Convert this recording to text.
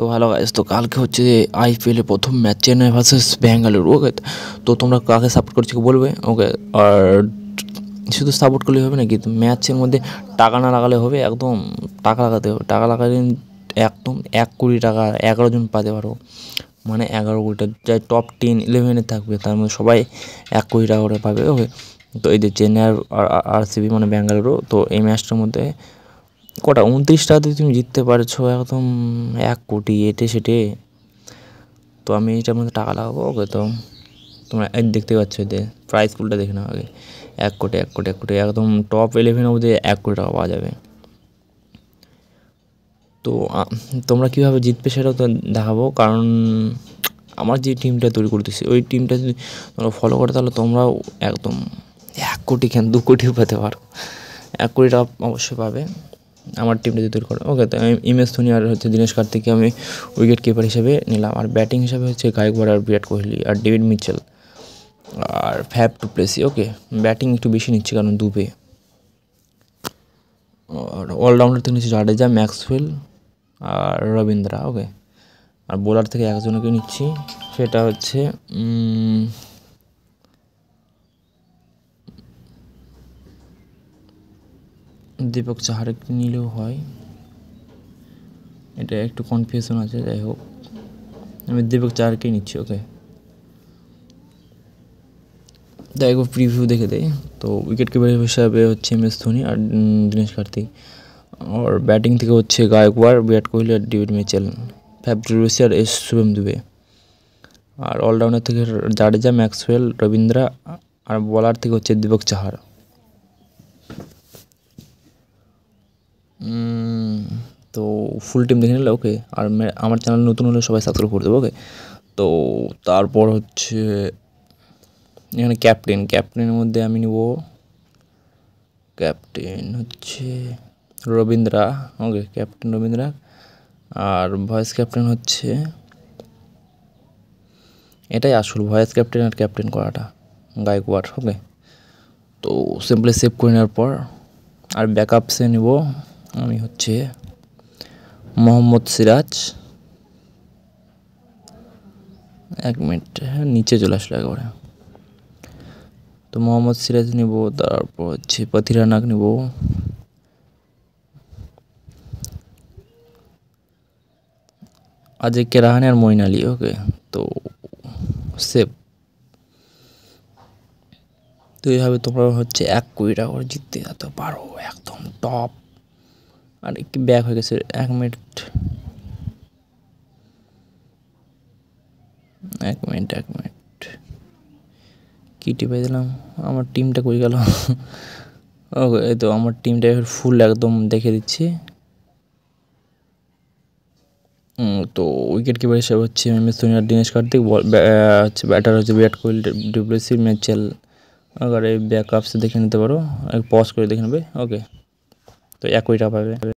তো ভালো গাইজ তো কালকে হচ্ছে যে আইপিএলে প্রথম match Chennai versus Bangalore okay তো তোমরা কাকে সাপোর্ট করছো বলবে ওকে আর শুধু সাপোর্ট করলে হবে নাকি ম্যাচের মধ্যে টাকা না লাগালে হবে একদম টাকা লাগাতে হবে টাকা লাগালে একদম এক কোটি টাকা এগারো জন পাতে পারো মানে এগারো কোটিটা যাই টপ টেন ইলেভেনে থাকবে তার মধ্যে মানে সবাই এক কোটি টাকা করে পাবে ওকে তো এই যে চেন্নাই আর আর সিবি মানে ব্যাঙ্গালোরও তো এই ম্যাচটার মধ্যে কটা উনত্রিশটাতে তুমি জিততে পারছো একদম এক কোটি এটে সেটে তো আমি এটার মধ্যে টাকা লাগাবো ওকে তো তোমরা দেখতে পাচ্ছ এতে প্রাইস পুলটা দেখে নাও আগে এক কোটি এক কোটি এক কোটি একদম টপ ইলেভেন অবধি এক কোটি টাকা পাওয়া যাবে তো তোমরা কীভাবে জিতবে সেটাও তো দেখাবো কারণ আমার যে টিমটা তৈরি করতেছি ওই টিমটা যদি তোমরা ফলো করো তাহলে তোমরাও একদম এক কোটি কেন দু কোটিও পেতে পারো এক কোটি টাকা অবশ্যই পাবে আমার টিমটা যদি করে ওকে তো এম এস ধোনি আর হচ্ছে দিনেশ কার্তিককে আমি উইকেট কিপার হিসেবে নিলাম আর ব্যাটিং হিসাবে হচ্ছে গায়কওয়াড় আর বিরাট কোহলি আর ডেভিড মিচেল আর Faf du Plessis okay batting একটু বেশি নিচ্ছে কারণ দুবে আর অলরাউন্ডার থেকে নিচ্ছি জাডেজা ম্যাক্সওয়েল আর রবীন্দ্রা ওকে আর বোলার থেকে একজনকে নিচ্ছি সেটা হচ্ছে দীপক চাহার একটু নিলেও হয় এটা একটু কনফিউশন আছে যাই হোক আমি দীপক চাহারকেই নিচ্ছি ওকে তাই একবার প্রিভিউ দেখে দেয় তো উইকেট কিপার হিসাবে হচ্ছে এম এস ধোনি আর দীনেশ কার্তিক আর ব্যাটিং থেকে হচ্ছে গায়কওয়ার বিরাট কোহলি আর ডেভিড মিচেল ফ্যাব্রি রুসি আর এস শুভম দুবে আর অলরাউন্ডার থেকে জাডেজা ম্যাক্সওয়েল রবীন্দ্রা আর বলার থেকে হচ্ছে দীপক চাহার তো ফুল টিম দেখে নিলে ওকে আর আমার চ্যানেল নতুন হলে সবাই সাবস্ক্রাইব করে দেবো ওকে তো তারপর হচ্ছে এখানে ক্যাপ্টেন ক্যাপ্টেনের মধ্যে আমি নেব ক্যাপ্টেন হচ্ছে রবীন্দ্রা ওকে ক্যাপ্টেন রবীন্দ্রা আর ভয়েস ক্যাপ্টেন হচ্ছে এটাই আসল ভয়েস ক্যাপ্টেন আর ক্যাপ্টেন করাটা গায়কোয়াড় ওকে তো সিম্পলি সেভ করে নেওয়ার পর আর ব্যাকআপসে নেব আমি হচ্ছে মোহাম্মদ সিরাজ এক মিনিট হ্যাঁ নিচে চলে আসলো একেবারে তো মোহাম্মদ সিরাজ নিব তারপর হচ্ছে নাক নিব আজকে কেরাহানি আর মইন আলী ওকে তো সেভ তো এইভাবে তোমরা হচ্ছে এক কোটি টাকা করে জিততে যেতে পারো একদম টপ আর একটু ব্যাক হয়ে গেছে এক মিনিট এক মিনিট এক মিনিট কী টিপে দিলাম আমার টিমটা কই গেল ওকে এই তো আমার টিমটা ফুল একদম দেখে দিচ্ছি তো উইকেট কিপার হিসাবে হচ্ছে এম এস ধোনি আর দীনেশ কার্তিক হচ্ছে ব্যাটার হচ্ছে বিরাট কোহলি ডব্লিউসি ম্যাচেল আর এই ব্যাক আপসে দেখে নিতে পারো পজ করে দেখে নেবে ওকে তো একই টাকা পাবে